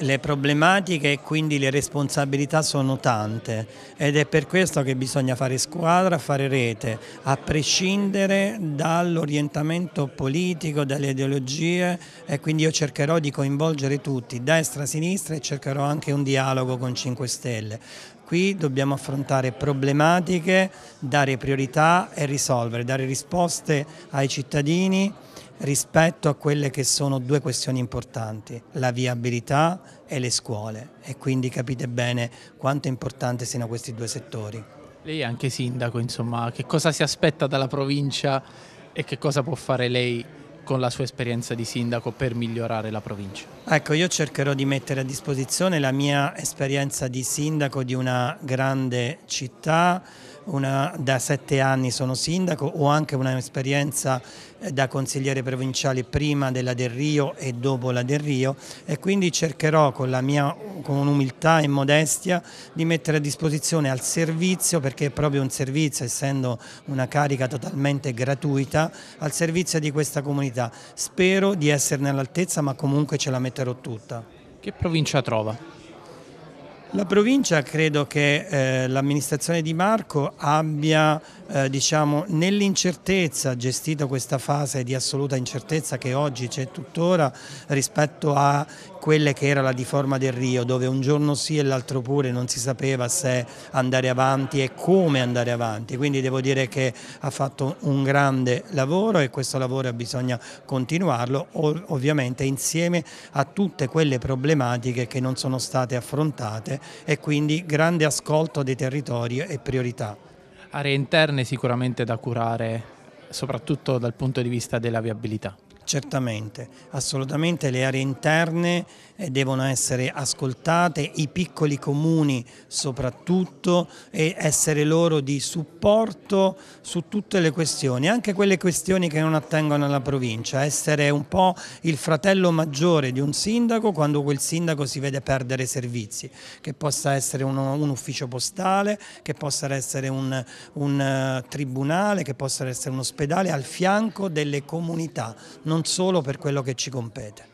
Le problematiche e quindi le responsabilità sono tante ed è per questo che bisogna fare squadra, fare rete, a prescindere dall'orientamento politico, dalle ideologie e quindi io cercherò di coinvolgere tutti, destra, sinistra e cercherò anche un dialogo con 5 Stelle. Qui dobbiamo affrontare problematiche, dare priorità e risolvere, dare risposte ai cittadini rispetto a quelle che sono due questioni importanti, la viabilità e le scuole e quindi capite bene quanto importante siano questi due settori. Lei è anche sindaco, insomma, che cosa si aspetta dalla provincia e che cosa può fare lei con la sua esperienza di sindaco per migliorare la provincia? Ecco, io cercherò di mettere a disposizione la mia esperienza di sindaco di una grande città, una, da sette anni sono sindaco, ho anche un'esperienza eh, da consigliere provinciale prima della Del Rio e dopo la Del Rio e quindi cercherò con la mia con umiltà e modestia di mettere a disposizione al servizio, perché è proprio un servizio, essendo una carica totalmente gratuita, al servizio di questa comunità. Spero di esserne all'altezza, ma comunque ce la metterò tutta. Che provincia trova? La provincia credo che eh, l'amministrazione di Marco abbia eh, diciamo, nell'incertezza gestito questa fase di assoluta incertezza che oggi c'è tuttora rispetto a quelle che era la diforma del Rio dove un giorno sì e l'altro pure non si sapeva se andare avanti e come andare avanti quindi devo dire che ha fatto un grande lavoro e questo lavoro bisogna continuarlo ovviamente insieme a tutte quelle problematiche che non sono state affrontate e quindi grande ascolto dei territori e priorità. Aree interne sicuramente da curare, soprattutto dal punto di vista della viabilità. Certamente, assolutamente le aree interne eh, devono essere ascoltate, i piccoli comuni soprattutto e essere loro di supporto su tutte le questioni, anche quelle questioni che non attengono alla provincia, essere un po' il fratello maggiore di un sindaco quando quel sindaco si vede perdere servizi, che possa essere uno, un ufficio postale, che possa essere un, un uh, tribunale, che possa essere un ospedale al fianco delle comunità, non solo per quello che ci compete.